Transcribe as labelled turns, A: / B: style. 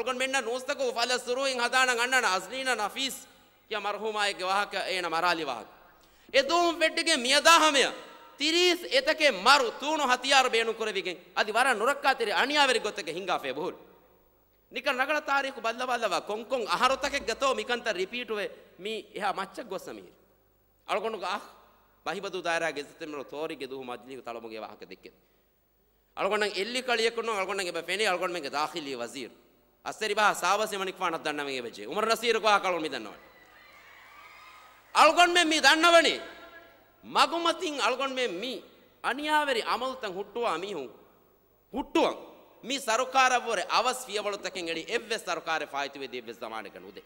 A: algon menna nostako fala suruin hadana gannana aslina nafis kiya marhumaye wahaka ena marali wahak edum veddege miyadahamya තිරිස් එතකේ මරු තූුණු හතියාර බේනු කරවිගෙන් අධි වර නොරක්කාතෙරේ අනියාවරි ගොත්තක හිංගාපේ බොහුල් නික නගල තාරයකු බල්ල බල්ලව කොංකොන් අහරොතක ගතෝ මිකන්ත රිපීටුවේ මී එහා මච්චක් ගොස්සමීර අලකොනු ගහ බහිබදු දාරා ගෙතමර තෝරිගෙ දුහ මජලික තලමුගේ වාහක දෙක්කෙත් අලකොන්න එල්ලි කලියකුණු අලකොන්න එබ පෙනී අලකොන්න මේක දාහිලී වසීරු අස්සරි බා සාවසය මනික්වානත් දන්නමගේ වෙච්චේ උමර නසීරකවා කලොන් මිදන්නවට අල්ගොන් මෙ මී දන්නවනේ මගුමතින් අල්ගොන් මෙ මී අනියාවරි අමල්තන් හුට්ටුවා මීහුන් හුට්ටුවන් මී සරකාරවර අවස් වියවලොත්තකෙන් එඩි එව්වෙ සරකාර ෆායිතුවේ දෙව්වෙ සමානක නුදේ